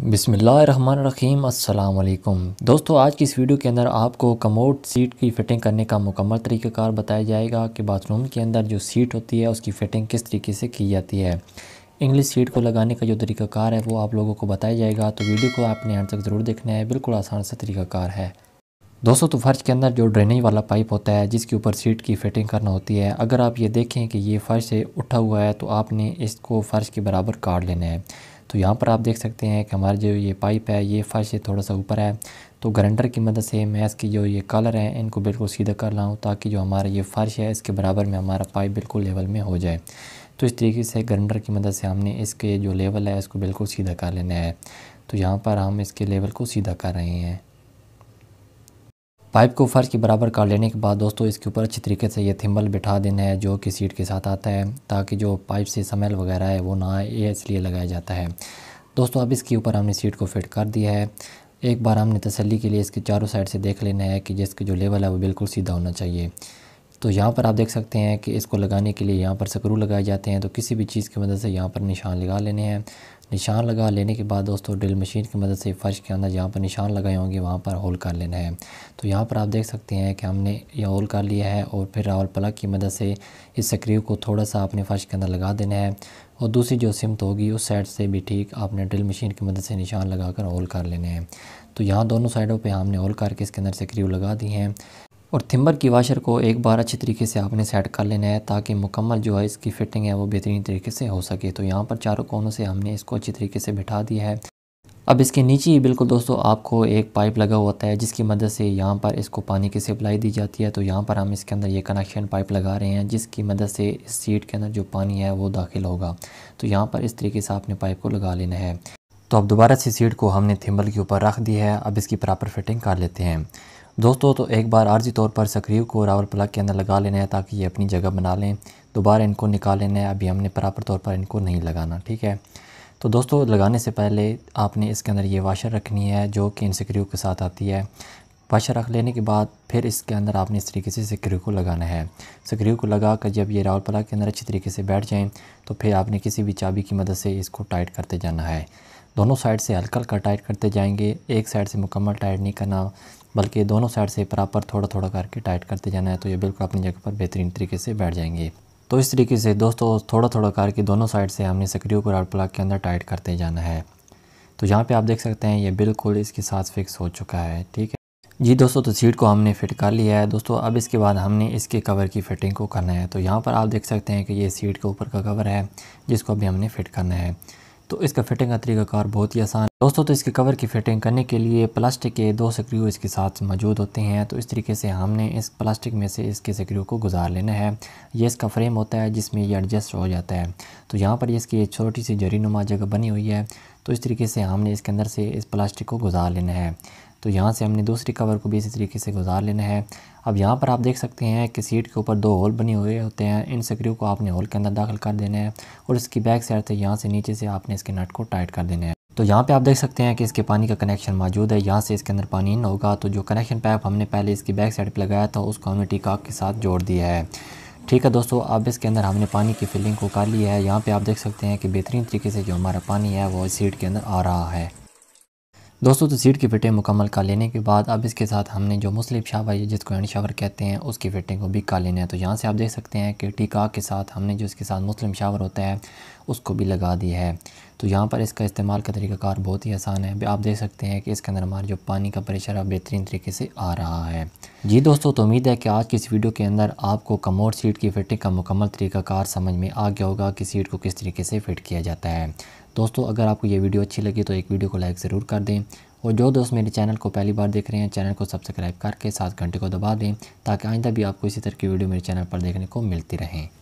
बिसमीम अल्लाम दोस्तों आज की इस वीडियो के अंदर आपको कमोड सीट की फ़िटिंग करने का मुकम्मल तरीक़ाकार बताया जाएगा कि बाथरूम के अंदर जो सीट होती है उसकी फ़िटिंग किस तरीके से की जाती है इंग्लिश सीट को लगाने का जो तरीक़ाकार है वो आप लोगों को बताया जाएगा तो वीडियो को आपने यहाँ तक ज़रूर देखना है बिल्कुल आसान सा तरीक़ाकार है दोस्तों तो फ़र्श के अंदर जो ड्रेनेज वाला पाइप होता है जिसके ऊपर सीट की फ़िटिंग करना होती है अगर आप ये देखें कि ये फ़र्श से उठा हुआ है तो आपने इसको फ़र्श के बराबर काट लेना है तो यहाँ पर आप देख सकते हैं कि हमारा जो ये पाइप है ये फर्श से थोड़ा सा ऊपर है तो ग्रेंडर की मदद से मैं इसकी जो ये कलर है इनको बिल्कुल सीधा कर रहा हूँ ताकि जो हमारा ये फ़र्श है इसके बराबर में हमारा पाइप बिल्कुल लेवल में हो जाए तो इस तरीके से ग्रेंडर की मदद से हमने इसके जो लेवल है इसको बिल्कुल सीधा कर लेना है तो यहाँ पर हम इसके लेवल को सीधा कर रहे हैं पाइप को फर्श के बराबर कर लेने के बाद दोस्तों इसके ऊपर अच्छी तरीके से ये थिम्बल बिठा देना है जो कि सीट के साथ आता है ताकि जो पाइप से समेल वगैरह है वो ना आए ये इसलिए लगाया जाता है दोस्तों अब इसके ऊपर हमने सीट को फिट कर दिया है एक बार हमने तसली के लिए इसके चारों साइड से देख लेना है कि जिसके जो लेवल है वो बिल्कुल सीधा होना चाहिए तो यहाँ पर आप देख सकते हैं कि इसको लगाने के लिए यहाँ पर स्क्रू लगाए जाते हैं तो किसी भी चीज़ की मदद से यहाँ पर निशान लगा लेने हैं निशान लगा लेने के बाद दोस्तों ड्रिल मशीन की मदद से फ़र्श के अंदर जहाँ पर निशान लगाए होंगे वहाँ पर होल कर लेना है तो यहाँ पर आप देख सकते हैं कि हमने यह होल कर लिया है और फिर रावल प्लग की मदद से इस स्क्रू को थोड़ा सा अपने फ़र्श के अंदर लगा देना है और दूसरी जो सिमत होगी उस साइड से भी ठीक आपने ड्रिल मशीन की मदद से निशान लगा कर होल कर लेने हैं तो यहाँ दोनों साइडों पर हमने होल करके इसके अंदर स्क्रू लगा दी हैं और थिम्बर की वाशर को एक बार अच्छी तरीके से आपने सेट कर लेना है ताकि मुकम्मल जो है इसकी फ़िटिंग है वो बेहतरीन तरीके से हो सके तो यहाँ पर चारों कोनों से हमने इसको अच्छी तरीके से बिठा दिया है अब इसके नीचे ही बिल्कुल दोस्तों आपको एक पाइप लगा होता है जिसकी मदद से यहाँ पर इसको पानी की सप्लाई दी जाती है तो यहाँ पर हम इसके अंदर ये कनेक्शन पाइप लगा रहे हैं जिसकी मदद से इस सीट के अंदर जो पानी है वो दाखिल होगा तो यहाँ पर इस तरीके से आपने पाइप को लगा लेना है तो अब दोबारा से सीट को हमने थिम्बल के ऊपर रख दी है अब इसकी प्रॉपर फिटिंग कर लेते हैं दोस्तों तो एक बार आर्जी तौर पर सक्रिय को रावल प्लग के अंदर लगा लेना है ताकि ये अपनी जगह बना लें दोबारा इनको निकाल लेना है अभी हमने प्रॉपर तौर पर इनको नहीं लगाना ठीक है तो दोस्तों लगाने से पहले आपने इसके अंदर ये वाशर रखनी है जो कि इन सिक्रियो के साथ आती है वाशर रख लेने के बाद फिर इसके अंदर आपने इस तरीके से सिक्रियो को लगाना है सिक्रियो को लगा कर जब ये रावल प्लग के अंदर अच्छी तरीके से बैठ जाएँ तो फिर आपने किसी भी चाबी की मदद से इसको टाइट करते जाना है दोनों साइड से हल्का हल्का टाइट करते जाएंगे एक साइड से मुकम्मल टाइट नहीं करना बल्कि दोनों साइड से प्रॉपर थोड़ा थोड़ा करके टाइट करते जाना है तो ये बिल्कुल अपनी जगह पर बेहतरीन तरीके से बैठ जाएंगे तो इस तरीके से दोस्तों थोड़ा थोड़ा करके दोनों साइड से हमने स्क्रू को राउट प्लग के अंदर टाइट करते जाना है तो यहाँ पर आप देख सकते हैं ये बिल्कुल इसके साथ फिक्स हो चुका है ठीक है जी दोस्तों तो सीट को हमने फिट कर लिया है दोस्तों अब इसके बाद हमने इसके कवर की फ़िटिंग को करना है तो यहाँ पर आप देख सकते हैं कि ये सीट के ऊपर का कवर है जिसको अभी हमने फ़िट करना है तो इसका फिटिंग का तरीकाकार बहुत ही आसान दोस्तों तो इसके कवर की फिटिंग करने के लिए प्लास्टिक के दो सक्रियो इसके साथ मौजूद होते हैं तो इस तरीके से हमने इस प्लास्टिक में से इसके सक्रियो को गुजार लेना है ये इसका फ्रेम होता है जिसमें ये एडजस्ट हो जाता है तो यहाँ पर इसकी छोटी सी जरी नुमा जगह बनी हुई है तो इस तरीके से हमने इसके अंदर से इस प्लास्टिक को गुजार लेना है तो यहाँ से हमने दूसरी कवर को भी इसी तरीके से गुजार लेना है अब यहाँ पर आप देख सकते हैं कि सीट के ऊपर दो होल बने हुए होते हैं इन स्क्रू को आपने होल के अंदर दाखिल कर देना है और इसकी बैक साइड से यहाँ से नीचे से आपने इसके नट को टाइट कर देना है तो यहाँ पे आप देख सकते हैं कि इसके पानी का कनेक्शन मौजूद है यहाँ से इसके अंदर पानी इन होगा तो जो कनेक्शन पैप हमने पहले इसकी बैक साइड पर लगाया था उसको हमने टीका के साथ जोड़ दिया है ठीक है दोस्तों अब इसके अंदर हमने पानी की फिलिंग को कर लिया है यहाँ पे आप देख सकते हैं कि बेहतरीन तरीके से जो हमारा पानी है वो इस सीट के अंदर आ रहा है दोस्तों तस्वीर तो की फिटिंग मुकम्मल का लेने के बाद अब इसके साथ हमने जो मुस्लिम शावर है जिसको एंड शावर कहते हैं उसकी फिटिंग को भी का लेना है तो यहाँ से आप देख सकते हैं कि टीका के साथ हमने जो इसके साथ मुस्लिम शावर होता है उसको भी लगा दिया है तो यहाँ पर इसका इस्तेमाल का तरीकाकार बहुत ही आसान है आप देख सकते हैं कि इसके अंदर हमारा जो पानी का प्रेशर है बेहतरीन तरीके से आ रहा है जी दोस्तों तो उम्मीद है कि आज की इस वीडियो के अंदर आपको कमोड सीट की फिटिंग का मुकम्मल तरीकाकार समझ में आ गया होगा कि सीट को किस तरीके से फिट किया जाता है दोस्तों अगर आपको ये वीडियो अच्छी लगी तो एक वीडियो को लाइक ज़रूर कर दें और जो दोस्त मेरे चैनल को पहली बार देख रहे हैं चैनल को सब्सक्राइब करके सात घंटे को दबा दें ताकि आइंदा भी आपको इसी तरह की वीडियो मेरे चैनल पर देखने को मिलती रहें